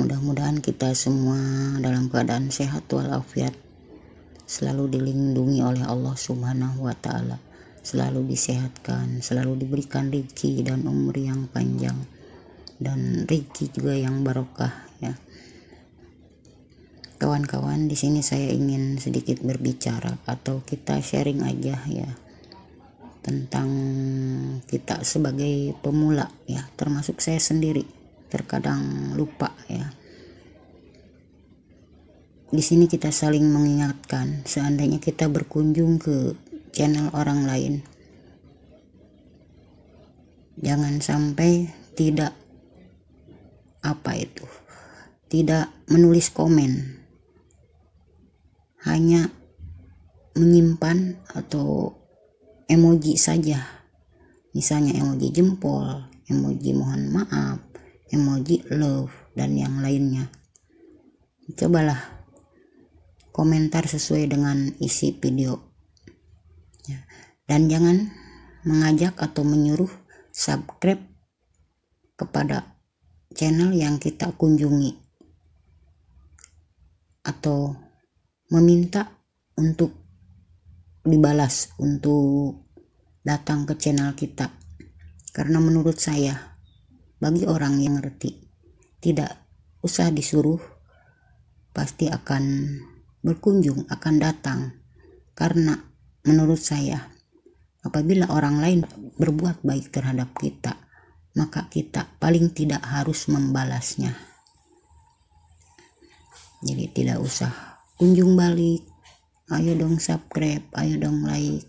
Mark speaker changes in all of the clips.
Speaker 1: Mudah-mudahan kita semua dalam keadaan sehat walafiat, selalu dilindungi oleh Allah Subhanahu wa taala, selalu disehatkan, selalu diberikan rezeki dan umur yang panjang dan rezeki juga yang barokah ya. Kawan-kawan, di sini saya ingin sedikit berbicara atau kita sharing aja ya tentang kita sebagai pemula ya, termasuk saya sendiri terkadang lupa ya di sini kita saling mengingatkan seandainya kita berkunjung ke channel orang lain jangan sampai tidak apa itu tidak menulis komen hanya menyimpan atau emoji saja misalnya emoji jempol emoji mohon maaf emoji love dan yang lainnya cobalah komentar sesuai dengan isi video ya. dan jangan mengajak atau menyuruh subscribe kepada channel yang kita kunjungi atau meminta untuk dibalas untuk datang ke channel kita karena menurut saya bagi orang yang ngerti. Tidak usah disuruh, pasti akan berkunjung, akan datang. Karena menurut saya, apabila orang lain berbuat baik terhadap kita, maka kita paling tidak harus membalasnya. Jadi tidak usah kunjung balik, ayo dong subscribe, ayo dong like,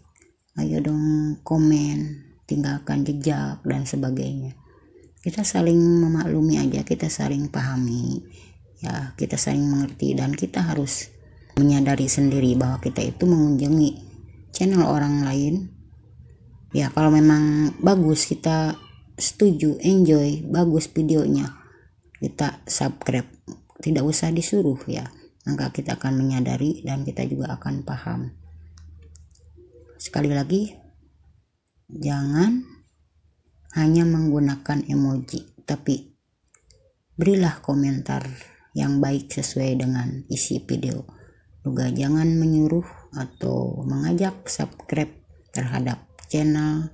Speaker 1: ayo dong komen, tinggalkan jejak dan sebagainya kita saling memaklumi aja kita saling pahami ya kita saling mengerti dan kita harus menyadari sendiri bahwa kita itu mengunjungi channel orang lain ya kalau memang bagus kita setuju enjoy bagus videonya kita subscribe tidak usah disuruh ya maka kita akan menyadari dan kita juga akan paham sekali lagi jangan hanya menggunakan emoji, tapi berilah komentar yang baik sesuai dengan isi video. Juga jangan menyuruh atau mengajak subscribe terhadap channel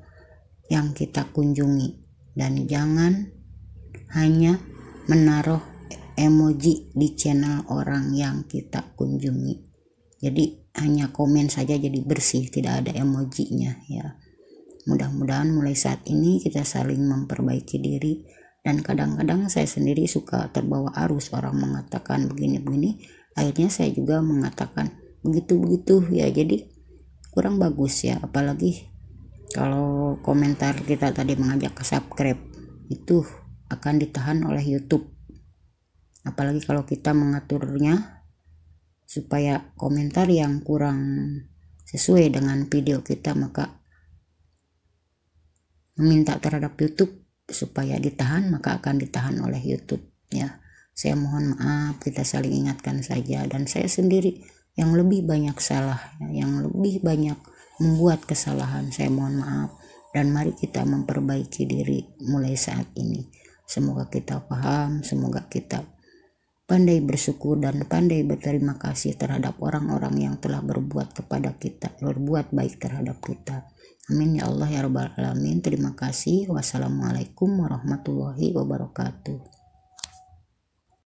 Speaker 1: yang kita kunjungi dan jangan hanya menaruh emoji di channel orang yang kita kunjungi. Jadi hanya komen saja jadi bersih, tidak ada emojinya ya. Mudah-mudahan mulai saat ini kita saling memperbaiki diri dan kadang-kadang saya sendiri suka terbawa arus orang mengatakan begini-begini akhirnya saya juga mengatakan begitu-begitu ya jadi kurang bagus ya apalagi kalau komentar kita tadi mengajak ke subscribe itu akan ditahan oleh YouTube apalagi kalau kita mengaturnya supaya komentar yang kurang sesuai dengan video kita maka meminta terhadap YouTube supaya ditahan maka akan ditahan oleh YouTube ya saya mohon maaf kita saling ingatkan saja dan saya sendiri yang lebih banyak salah ya, yang lebih banyak membuat kesalahan saya mohon maaf dan mari kita memperbaiki diri mulai saat ini semoga kita paham semoga kita pandai bersyukur dan pandai berterima kasih terhadap orang-orang yang telah berbuat kepada kita berbuat baik terhadap kita Amin ya Allah ya Rabbal Alamin. Terima kasih. Wassalamualaikum warahmatullahi wabarakatuh.